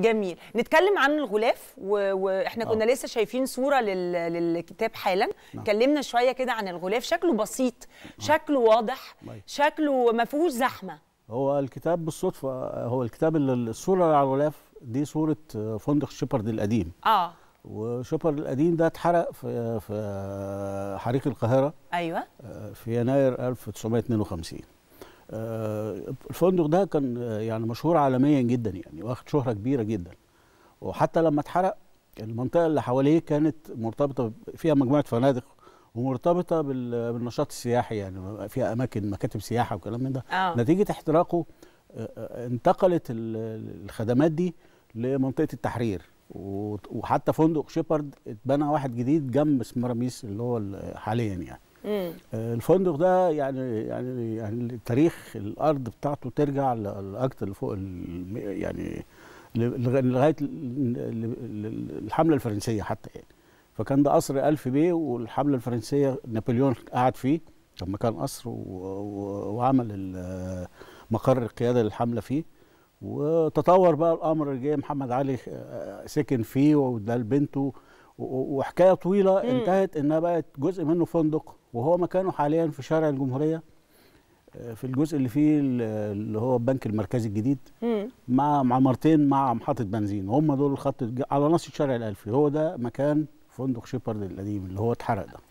جميل نتكلم عن الغلاف واحنا كنا آه. لسه شايفين صوره لل... للكتاب حالا نعم. اتكلمنا كلمنا شويه كده عن الغلاف شكله بسيط آه. شكله واضح طيب. شكله ما فيهوش زحمه هو الكتاب بالصدفه هو الكتاب اللي الصوره اللي على الغلاف دي صوره فندق شيبرد القديم اه وشوبر القديم ده اتحرق في في حريق القاهره ايوه آه، في يناير 1952 آه، الفندق ده كان آه، يعني مشهور عالميا جدا يعني واخد شهره كبيره جدا وحتى لما اتحرق المنطقه اللي حواليه كانت مرتبطه فيها مجموعه فنادق ومرتبطه بالنشاط السياحي يعني فيها اماكن مكاتب سياحه وكلام من ده أوه. نتيجه احتراقه آه، انتقلت الخدمات دي لمنطقه التحرير وحتى فندق شيبرد اتبنى واحد جديد جنب سميراميس اللي هو حاليا يعني آه، الفندق ده يعني يعني يعني تاريخ الارض بتاعته ترجع لاكثر فوق يعني لغايه الحمله الفرنسيه حتى يعني فكان ده قصر ألف بيه والحملة الفرنسية نابليون قعد فيه لما كان قصر وعمل مقر القيادة للحملة فيه وتطور بقى الأمر جه محمد علي آه، سكن فيه وده لبنته وحكايه طويله مم. انتهت انها بقت جزء منه فندق وهو مكانه حاليا في شارع الجمهوريه آه، في الجزء اللي فيه اللي هو البنك المركزي الجديد مم. مع معمرتين مع محطه بنزين هم دول الخط على نص الشارع الالفي هو ده مكان فندق شيبرد القديم اللي هو اتحرق ده